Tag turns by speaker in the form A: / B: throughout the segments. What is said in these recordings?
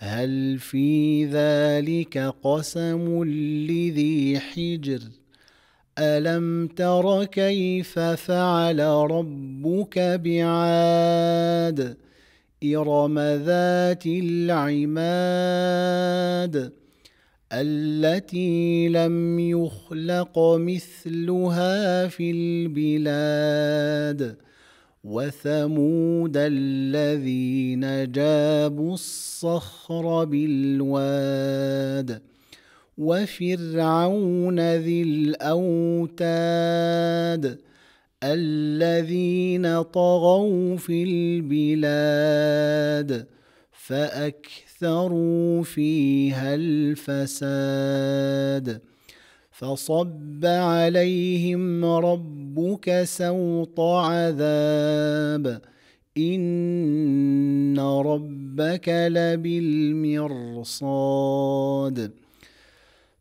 A: هل في ذلك قسم لذي حجر الم تر كيف فعل ربك بعاد ارم ذات العماد التي لم يخلق مثلها في البلاد وثمود الذين جابوا الصخر بالواد وفرعون ذي الاوتاد الذين طغوا في البلاد فاكثروا فيها الفساد فصب عليهم ربك سوط عذاب ان ربك لبالمرصاد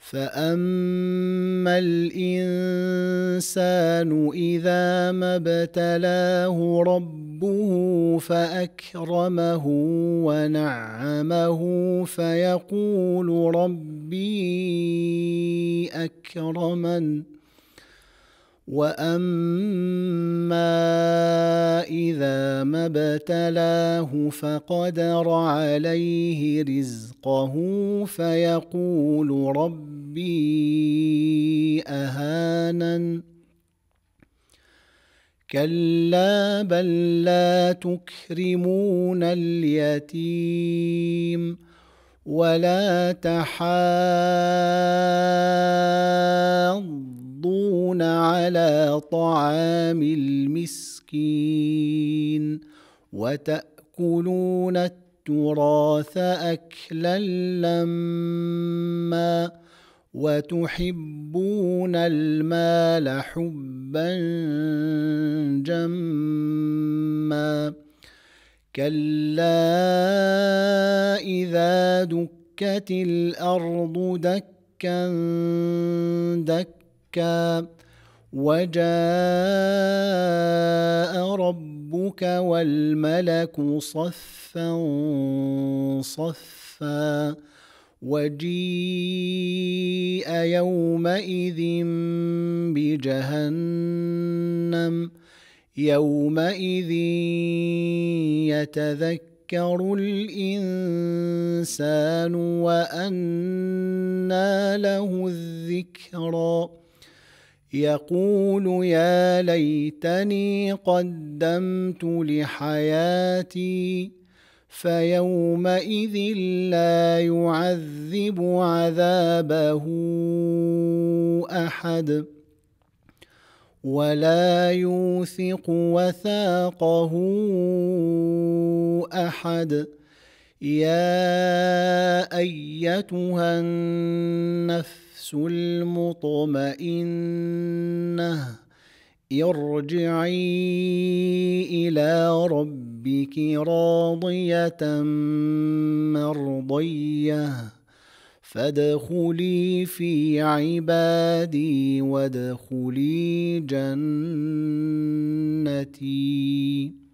A: فاما الانسان اذا ما ابتلاه ربه فاكرمه ونعمه فيقول ربي اكرمن واما ابتلاه فقدر عليه رزقه فيقول ربي اهانن كلا بل لا تكرمون اليتيم ولا تحاضون على طعام المسكين وتاكلون التراث اكلا لما وتحبون المال حبا جما كلا اذا دكت الارض دكا دكا وجاء ربك والملك صفا صفا وجيء يومئذ بجهنم يومئذ يتذكر الانسان وانى له الذكرى يقول يا ليتني قدمت لحياتي فيومئذ لا يعذب عذابه احد ولا يوثق وثاقه احد يا ايتها النفس المطمئنه ارجعي الى ربك راضيه مرضيه فادخلي في عبادي وادخلي جنتي